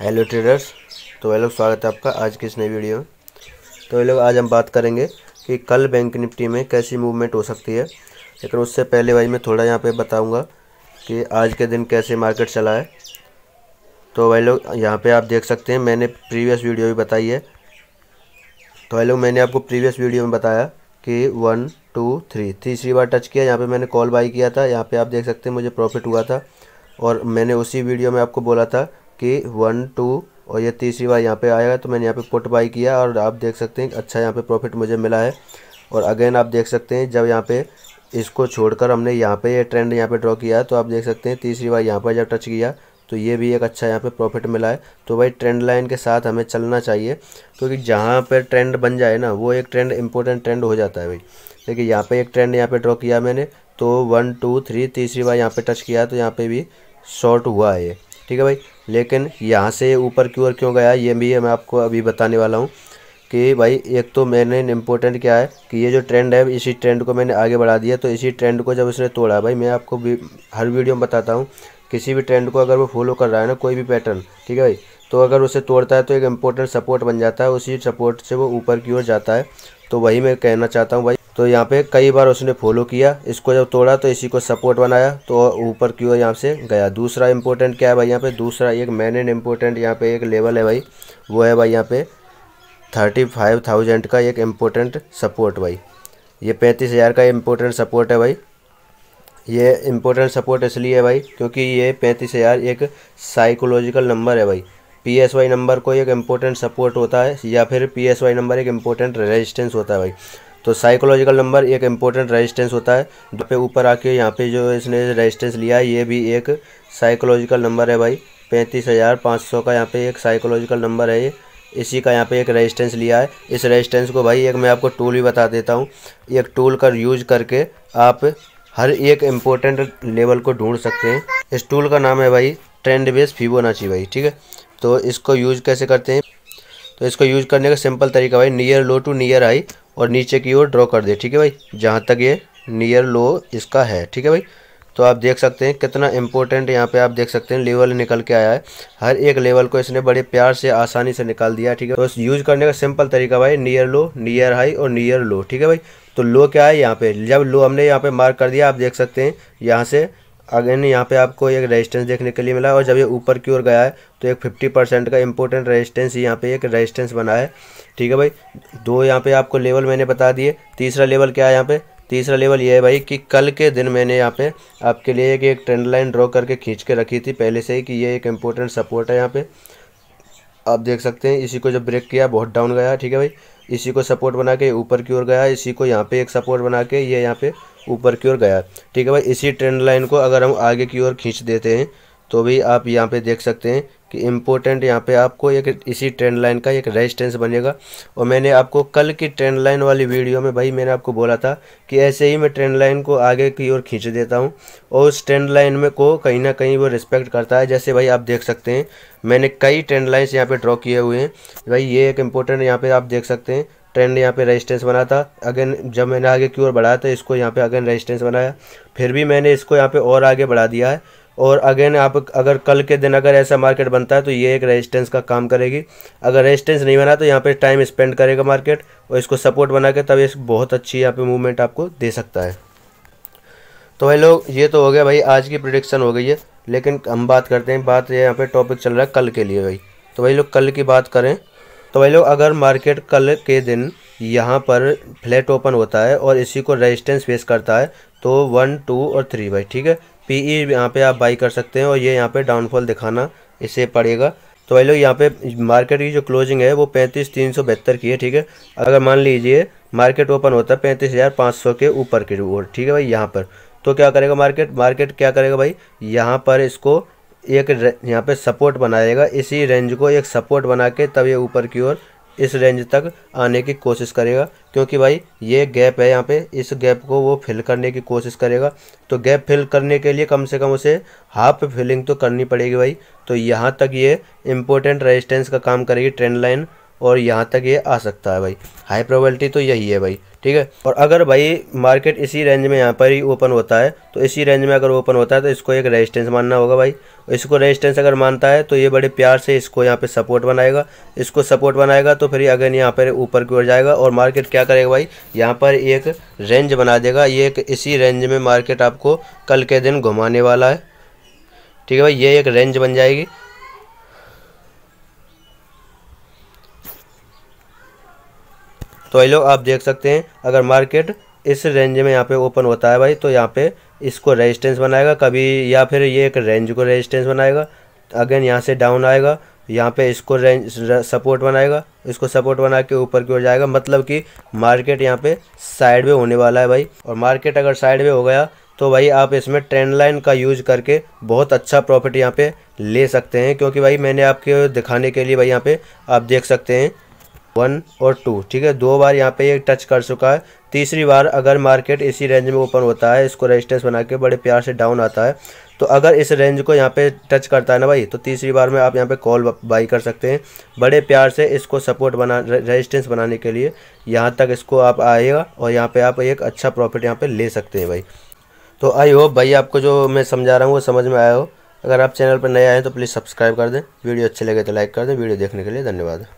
hello traders तो ये लोग स्वागत है आपका आज की इस नई वीडियो में तो ये लोग आज हम बात करेंगे कि कल बैंक निफ्टी में कैसी मूवमेंट हो सकती है लेकिन उससे पहले भाई मैं थोड़ा यहाँ पे बताऊँगा कि आज के दिन कैसे मार्केट चला है तो वही लोग यहाँ पे आप देख सकते हैं मैंने प्रीवियस वीडियो भी बताई है तो वह लोग मैंने आपको प्रीवियस वीडियो में बताया कि वन टू थ्री तीसरी बार टच किया यहाँ पे मैंने कॉल बाई किया था यहाँ पे आप देख सकते हैं मुझे प्रॉफिट हुआ था और मैंने उसी वीडियो में आपको बोला था कि वन टू और ये तीसरी बार यहाँ पे आएगा तो मैंने यहाँ पे पुट बाई किया और आप देख सकते हैं अच्छा यहाँ पे प्रॉफिट मुझे मिला है और अगेन आप देख सकते हैं जब यहाँ पे इसको छोड़कर हमने यहाँ पे ये यह ट्रेंड यहाँ पे ड्रॉ किया तो आप देख सकते हैं तीसरी बार यहाँ पर जब टच किया तो ये भी एक अच्छा यहाँ पे प्रॉफिट मिला है तो भाई ट्रेंड लाइन के साथ हमें चलना चाहिए क्योंकि जहाँ पर ट्रेंड बन जाए ना वो एक ट्रेंड इंपॉर्टेंट ट्रेंड हो जाता है भाई देखिए यहाँ पर एक ट्रेंड यहाँ पर ड्रॉ किया मैंने तो वन टू थ्री तीसरी बार यहाँ पर टच किया तो यहाँ पर भी शॉर्ट हुआ है ये ठीक है भाई लेकिन यहाँ से ऊपर की ओर क्यों गया ये भी मैं आपको अभी बताने वाला हूँ कि भाई एक तो मैंने इम्पोर्टेंट क्या है कि ये जो ट्रेंड है इसी ट्रेंड को मैंने आगे बढ़ा दिया तो इसी ट्रेंड को जब उसने तोड़ा भाई मैं आपको भी हर वीडियो में बताता हूँ किसी भी ट्रेंड को अगर वो फॉलो कर रहा है ना कोई भी पैटर्न ठीक है भाई तो अगर उसे तोड़ता है तो एक इम्पोर्टेंट सपोर्ट बन जाता है उसी सपोर्ट से वो ऊपर की ओर जाता है तो वही मैं कहना चाहता हूँ भाई तो यहाँ पे कई बार उसने फॉलो किया इसको जब तोड़ा तो इसी को सपोर्ट बनाया तो ऊपर की ओर यहाँ से गया दूसरा इम्पोर्टेंट क्या है भाई यहाँ पे दूसरा एक मैन एंड इम्पोर्टेंट यहाँ पे एक लेवल है भाई वो है भाई यहाँ पे थर्टी फाइव थाउजेंड का एक इम्पोर्टेंट सपोर्ट भाई ये पैंतीस हज़ार का इम्पोर्टेंट सपोर्ट है भाई ये इम्पोर्टेंट सपोर्ट इसलिए है भाई क्योंकि ये पैंतीस हज़ार एक साइकोलॉजिकल नंबर है भाई पी नंबर को एक इम्पोर्टेंट सपोर्ट होता है या फिर पी नंबर एक इम्पोर्टेंट रेजिस्टेंस होता है भाई तो साइकोलॉजिकल नंबर एक इम्पोर्टेंट रेजिस्टेंस होता है जो पे ऊपर आके यहाँ पे जो इसने रेजिस्टेंस लिया है ये भी एक साइकोलॉजिकल नंबर है भाई पैंतीस हज़ार पाँच सौ का यहाँ पे एक साइकोलॉजिकल नंबर है ये इसी का यहाँ पे एक रेजिस्टेंस लिया है इस रेजिस्टेंस को भाई एक मैं आपको टूल भी बता देता हूँ एक टूल का यूज करके आप हर एक इम्पोर्टेंट लेवल को ढूंढ सकते हैं इस टूल का नाम है भाई ट्रेंड बेस फीबोनाची भाई ठीक है तो इसको यूज कैसे करते हैं तो इसको यूज करने का सिंपल तरीका भाई near low to near high और नीचे की ओर ड्रॉ कर दे ठीक है भाई जहाँ तक ये नियर लो इसका है ठीक है भाई तो आप देख सकते हैं कितना इंपॉर्टेंट यहाँ पे आप देख सकते हैं लेवल निकल के आया है हर एक लेवल को इसने बड़े प्यार से आसानी से निकाल दिया ठीक है तो यूज करने का सिंपल तरीका भाई नियर लो नियर हाई और नियर लो ठीक है भाई तो लो क्या है यहाँ पे जब लो हमने यहाँ पे मार्क कर दिया आप देख सकते हैं यहाँ से अगेन यहाँ पे आपको एक रेजिस्टेंस देखने के लिए मिला और जब ये ऊपर की ओर गया है तो एक फिफ्टी परसेंट का इम्पोर्टेंट रेजिस्टेंस यहाँ पे एक रेजिस्टेंस बना है ठीक है भाई दो यहाँ पे आपको लेवल मैंने बता दिए तीसरा लेवल क्या है यहाँ पे तीसरा लेवल ये है भाई कि कल के दिन मैंने यहाँ पे आपके लिए एक, एक ट्रेंड लाइन ड्रॉ करके खींच के रखी थी पहले से ही कि ये एक इम्पोर्टेंट सपोर्ट है यहाँ पर आप देख सकते हैं इसी को जब ब्रेक किया बहुत डाउन गया ठीक है भाई इसी को सपोर्ट बना के ऊपर की ओर गया इसी को यहाँ पे एक सपोर्ट बना के ये यहाँ पे ऊपर की ओर गया ठीक है भाई इसी ट्रेंड लाइन को अगर हम आगे की ओर खींच देते हैं तो भी आप यहाँ पे देख सकते हैं कि इम्पोर्टेंट यहाँ पे आपको एक इसी ट्रेंड लाइन का एक रेजिस्टेंस बनेगा और मैंने आपको कल की ट्रेंड लाइन वाली वीडियो में भाई मैंने आपको बोला था कि ऐसे ही मैं ट्रेंड लाइन को आगे की ओर खींच देता हूँ और उस ट्रेंड लाइन में को कहीं ना कहीं वो रिस्पेक्ट करता है जैसे भाई आप देख सकते हैं मैंने कई ट्रेंड लाइन्स यहाँ पर ड्रॉ किए हुए हैं भाई ये एक इम्पोर्टेंट यहाँ पर आप देख सकते हैं ट्रेंड यहाँ पे रेजिस्टेंस बना था अगेन जब मैंने आगे की ओर बढ़ाया था तो इसको यहाँ पे अगेन रेजिस्टेंस बनाया फिर भी मैंने इसको यहाँ पे और आगे बढ़ा दिया है और अगेन आप अगर कल के दिन अगर ऐसा मार्केट बनता है तो ये एक रेजिस्टेंस का काम करेगी अगर रेजिस्टेंस नहीं बना तो यहाँ पे टाइम स्पेंड करेगा मार्केट और इसको सपोर्ट बना के तब ये बहुत अच्छी यहाँ पे मूवमेंट आपको दे सकता है तो भाई लोग ये तो हो गया भाई आज की प्रोडिक्शन हो गई है लेकिन हम बात करते हैं बात ये यहाँ पर टॉपिक चल रहा है कल के लिए भाई तो भाई लोग कल की बात करें तो भाई लोग अगर मार्केट कल के दिन यहाँ पर फ्लैट ओपन होता है और इसी को रेजिस्टेंस फेस करता है तो वन टू और थ्री भाई ठीक है पी ई e यहाँ पे आप बाई कर सकते हैं और ये यहाँ पे डाउनफॉल दिखाना इसे पड़ेगा तो भाई लोग यहाँ पे मार्केट की जो क्लोजिंग है वो पैंतीस तीन सौ बहत्तर की है ठीक है अगर मान लीजिए मार्केट ओपन होता है पैंतीस हज़ार पाँच सौ के ऊपर की ओर ठीक है भाई यहाँ पर तो क्या करेगा मार्केट मार्केट क्या करेगा भाई यहाँ पर इसको एक यहाँ पे सपोर्ट बनाएगा इसी रेंज को एक सपोर्ट बना के तब ये ऊपर की ओर इस रेंज तक आने की कोशिश करेगा क्योंकि भाई ये गैप है यहाँ पे इस गैप को वो फिल करने की कोशिश करेगा तो गैप फिल करने के लिए कम से कम उसे हाफ फिलिंग तो करनी पड़ेगी भाई तो यहाँ तक ये इम्पोर्टेंट रेजिस्टेंस का काम करेगी ट्रेंड लाइन और यहाँ तक ये आ सकता है भाई हाई प्रोबेबिलिटी तो यही है भाई ठीक है और अगर भाई मार्केट इसी रेंज में यहाँ पर ही ओपन होता है तो इसी रेंज में अगर ओपन होता है तो इसको एक रेजिस्टेंस मानना होगा भाई इसको रेजिस्टेंस अगर मानता है तो ये बड़े प्यार से इसको यहाँ पे सपोर्ट बनाएगा इसको सपोर्ट बनाएगा तो फिर अगेन यहाँ पर ऊपर की ओर जाएगा और मार्केट क्या करेगा भाई यहाँ पर एक रेंज बना देगा ये एक इसी रेंज में मार्केट आपको कल के दिन घुमाने वाला है ठीक है भाई ये एक रेंज बन जाएगी तो ये लोग आप देख सकते हैं अगर मार्केट इस रेंज में यहाँ पे ओपन होता है भाई तो यहाँ पे इसको रेजिस्टेंस बनाएगा कभी या फिर ये एक रेंज को रेजिस्टेंस बनाएगा अगेन यहाँ से डाउन आएगा यहाँ पे इसको रेंज सपोर्ट बनाएगा इसको सपोर्ट बना के ऊपर की ओर जाएगा मतलब कि मार्केट यहाँ पे साइड वे होने वाला है भाई और मार्केट अगर साइड वे हो गया तो भाई आप इसमें ट्रेंड लाइन का यूज करके बहुत अच्छा प्रॉफिट यहाँ पे ले सकते हैं क्योंकि भाई मैंने आपके दिखाने के लिए भाई यहाँ पे आप देख सकते हैं वन और टू ठीक है दो बार यहाँ पे ये टच कर चुका है तीसरी बार अगर मार्केट इसी रेंज में ओपन होता है इसको रेजिस्टेंस बना के बड़े प्यार से डाउन आता है तो अगर इस रेंज को यहाँ पे टच करता है ना भाई तो तीसरी बार में आप यहाँ पे कॉल बाई कर सकते हैं बड़े प्यार से इसको सपोर्ट बना रेजिस्टेंस बनाने के लिए यहाँ तक इसको आप आएगा और यहाँ पर आप एक अच्छा प्रॉफिट यहाँ पर ले सकते हैं भाई तो आई होप भाई आपको जो मैं समझा रहा हूँ वो समझ में आया हो अगर आप चैनल पर नए आए तो प्लीज़ सब्सक्राइब कर दें वीडियो अच्छे लगे तो लाइक कर दें वीडियो देखने के लिए धन्यवाद